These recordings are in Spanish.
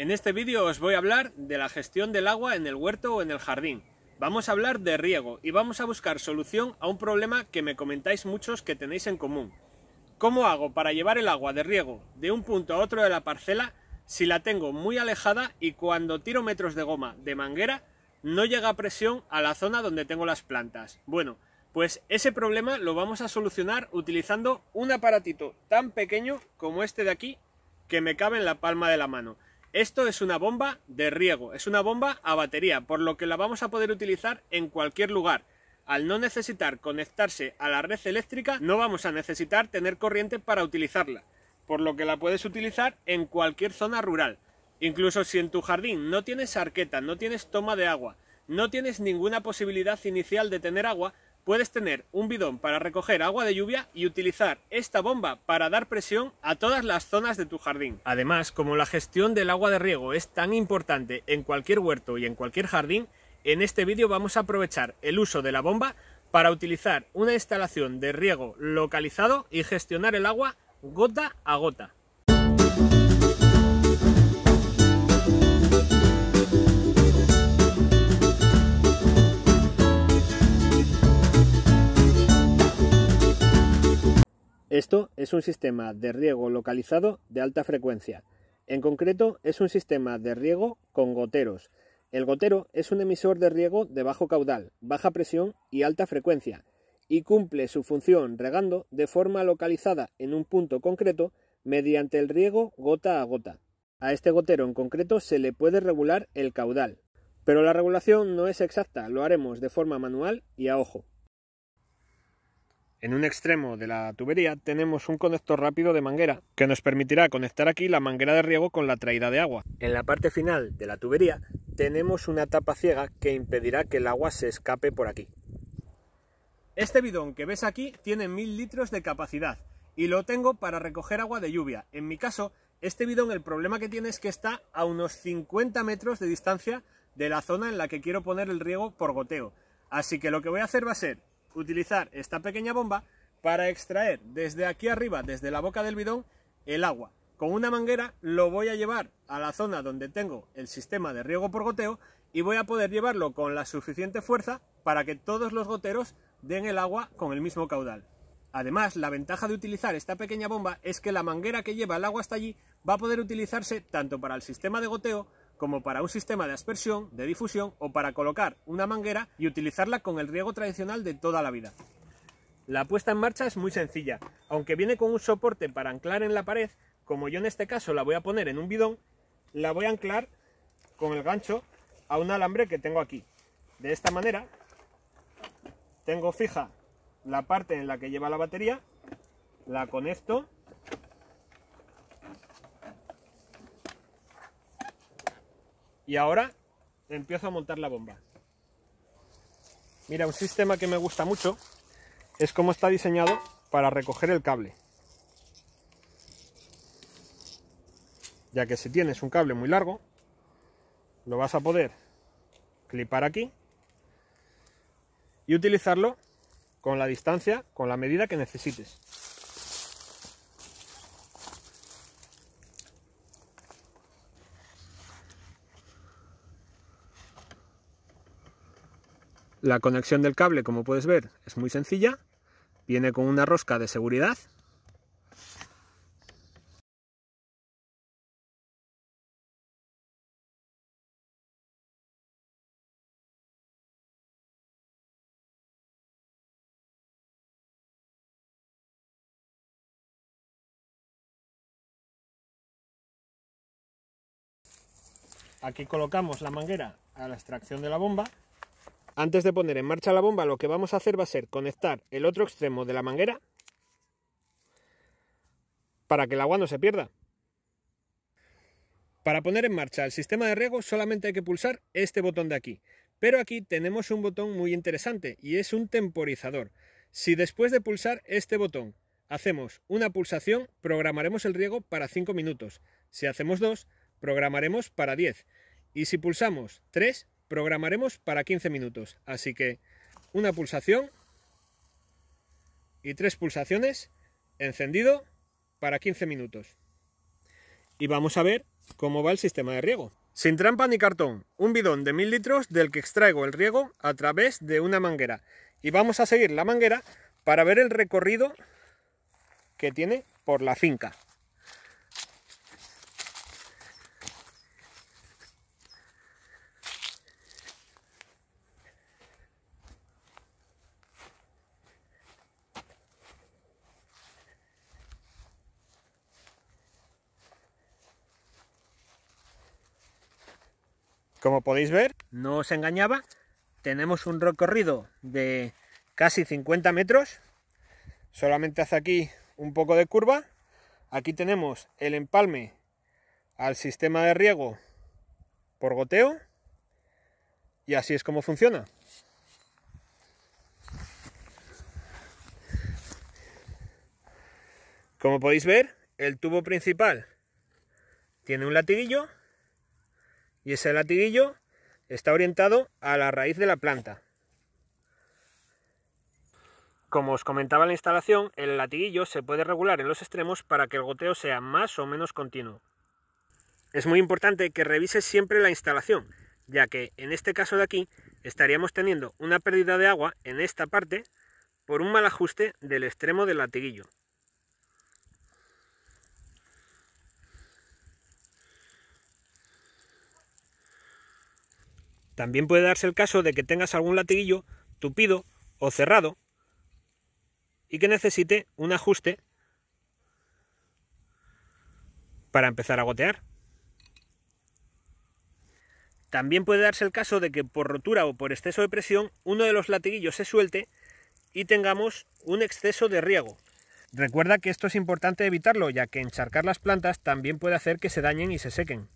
En este vídeo os voy a hablar de la gestión del agua en el huerto o en el jardín. Vamos a hablar de riego y vamos a buscar solución a un problema que me comentáis muchos que tenéis en común. ¿Cómo hago para llevar el agua de riego de un punto a otro de la parcela si la tengo muy alejada y cuando tiro metros de goma de manguera no llega presión a la zona donde tengo las plantas? Bueno, pues ese problema lo vamos a solucionar utilizando un aparatito tan pequeño como este de aquí que me cabe en la palma de la mano. Esto es una bomba de riego, es una bomba a batería, por lo que la vamos a poder utilizar en cualquier lugar. Al no necesitar conectarse a la red eléctrica, no vamos a necesitar tener corriente para utilizarla, por lo que la puedes utilizar en cualquier zona rural. Incluso si en tu jardín no tienes arqueta, no tienes toma de agua, no tienes ninguna posibilidad inicial de tener agua, puedes tener un bidón para recoger agua de lluvia y utilizar esta bomba para dar presión a todas las zonas de tu jardín. Además, como la gestión del agua de riego es tan importante en cualquier huerto y en cualquier jardín, en este vídeo vamos a aprovechar el uso de la bomba para utilizar una instalación de riego localizado y gestionar el agua gota a gota. Esto es un sistema de riego localizado de alta frecuencia. En concreto, es un sistema de riego con goteros. El gotero es un emisor de riego de bajo caudal, baja presión y alta frecuencia, y cumple su función regando de forma localizada en un punto concreto mediante el riego gota a gota. A este gotero en concreto se le puede regular el caudal, pero la regulación no es exacta, lo haremos de forma manual y a ojo. En un extremo de la tubería tenemos un conector rápido de manguera que nos permitirá conectar aquí la manguera de riego con la traída de agua. En la parte final de la tubería tenemos una tapa ciega que impedirá que el agua se escape por aquí. Este bidón que ves aquí tiene 1000 litros de capacidad y lo tengo para recoger agua de lluvia. En mi caso, este bidón el problema que tiene es que está a unos 50 metros de distancia de la zona en la que quiero poner el riego por goteo. Así que lo que voy a hacer va a ser utilizar esta pequeña bomba para extraer desde aquí arriba, desde la boca del bidón, el agua. Con una manguera lo voy a llevar a la zona donde tengo el sistema de riego por goteo y voy a poder llevarlo con la suficiente fuerza para que todos los goteros den el agua con el mismo caudal. Además, la ventaja de utilizar esta pequeña bomba es que la manguera que lleva el agua hasta allí va a poder utilizarse tanto para el sistema de goteo como para un sistema de aspersión, de difusión o para colocar una manguera y utilizarla con el riego tradicional de toda la vida. La puesta en marcha es muy sencilla, aunque viene con un soporte para anclar en la pared, como yo en este caso la voy a poner en un bidón, la voy a anclar con el gancho a un alambre que tengo aquí. De esta manera tengo fija la parte en la que lleva la batería, la conecto Y ahora empiezo a montar la bomba. Mira, un sistema que me gusta mucho es cómo está diseñado para recoger el cable. Ya que si tienes un cable muy largo, lo vas a poder clipar aquí y utilizarlo con la distancia, con la medida que necesites. La conexión del cable, como puedes ver, es muy sencilla. Viene con una rosca de seguridad. Aquí colocamos la manguera a la extracción de la bomba antes de poner en marcha la bomba, lo que vamos a hacer va a ser conectar el otro extremo de la manguera para que el agua no se pierda. Para poner en marcha el sistema de riego solamente hay que pulsar este botón de aquí. Pero aquí tenemos un botón muy interesante y es un temporizador. Si después de pulsar este botón hacemos una pulsación, programaremos el riego para 5 minutos. Si hacemos 2, programaremos para 10. Y si pulsamos 3, programaremos para 15 minutos. Así que una pulsación y tres pulsaciones encendido para 15 minutos. Y vamos a ver cómo va el sistema de riego. Sin trampa ni cartón, un bidón de 1000 litros del que extraigo el riego a través de una manguera. Y vamos a seguir la manguera para ver el recorrido que tiene por la finca. Como podéis ver, no os engañaba, tenemos un recorrido de casi 50 metros, solamente hace aquí un poco de curva, aquí tenemos el empalme al sistema de riego por goteo y así es como funciona. Como podéis ver, el tubo principal tiene un latiguillo y ese latiguillo está orientado a la raíz de la planta. Como os comentaba en la instalación, el latiguillo se puede regular en los extremos para que el goteo sea más o menos continuo. Es muy importante que revise siempre la instalación, ya que en este caso de aquí estaríamos teniendo una pérdida de agua en esta parte por un mal ajuste del extremo del latiguillo. También puede darse el caso de que tengas algún latiguillo tupido o cerrado y que necesite un ajuste para empezar a gotear. También puede darse el caso de que por rotura o por exceso de presión uno de los latiguillos se suelte y tengamos un exceso de riego. Recuerda que esto es importante evitarlo, ya que encharcar las plantas también puede hacer que se dañen y se sequen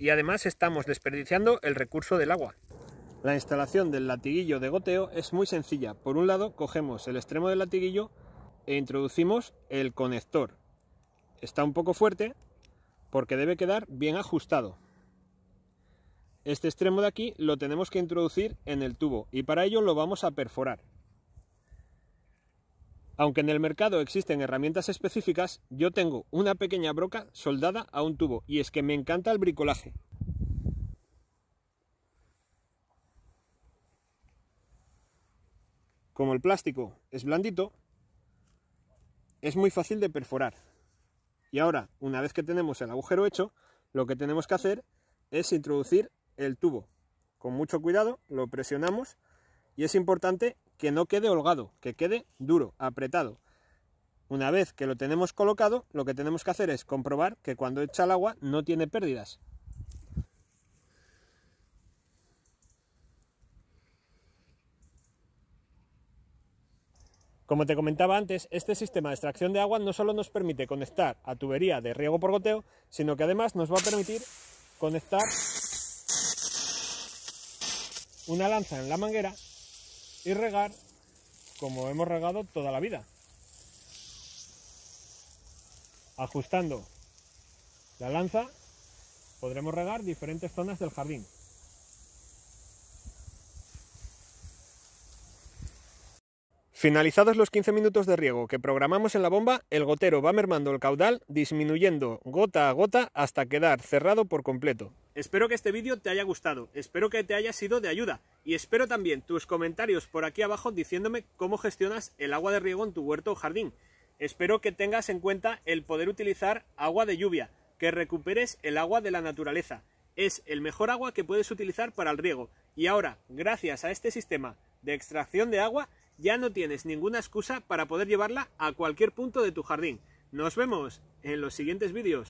y además estamos desperdiciando el recurso del agua. La instalación del latiguillo de goteo es muy sencilla. Por un lado, cogemos el extremo del latiguillo e introducimos el conector. Está un poco fuerte porque debe quedar bien ajustado. Este extremo de aquí lo tenemos que introducir en el tubo y para ello lo vamos a perforar. Aunque en el mercado existen herramientas específicas, yo tengo una pequeña broca soldada a un tubo y es que me encanta el bricolaje. Como el plástico es blandito, es muy fácil de perforar. Y ahora, una vez que tenemos el agujero hecho, lo que tenemos que hacer es introducir el tubo. Con mucho cuidado lo presionamos y es importante que no quede holgado, que quede duro, apretado. Una vez que lo tenemos colocado, lo que tenemos que hacer es comprobar que cuando echa el agua no tiene pérdidas. Como te comentaba antes, este sistema de extracción de agua no solo nos permite conectar a tubería de riego por goteo, sino que además nos va a permitir conectar una lanza en la manguera y regar como hemos regado toda la vida. Ajustando la lanza podremos regar diferentes zonas del jardín. Finalizados los 15 minutos de riego que programamos en la bomba, el gotero va mermando el caudal, disminuyendo gota a gota hasta quedar cerrado por completo. Espero que este vídeo te haya gustado, espero que te haya sido de ayuda y espero también tus comentarios por aquí abajo diciéndome cómo gestionas el agua de riego en tu huerto o jardín. Espero que tengas en cuenta el poder utilizar agua de lluvia, que recuperes el agua de la naturaleza. Es el mejor agua que puedes utilizar para el riego y ahora, gracias a este sistema de extracción de agua, ya no tienes ninguna excusa para poder llevarla a cualquier punto de tu jardín. Nos vemos en los siguientes vídeos.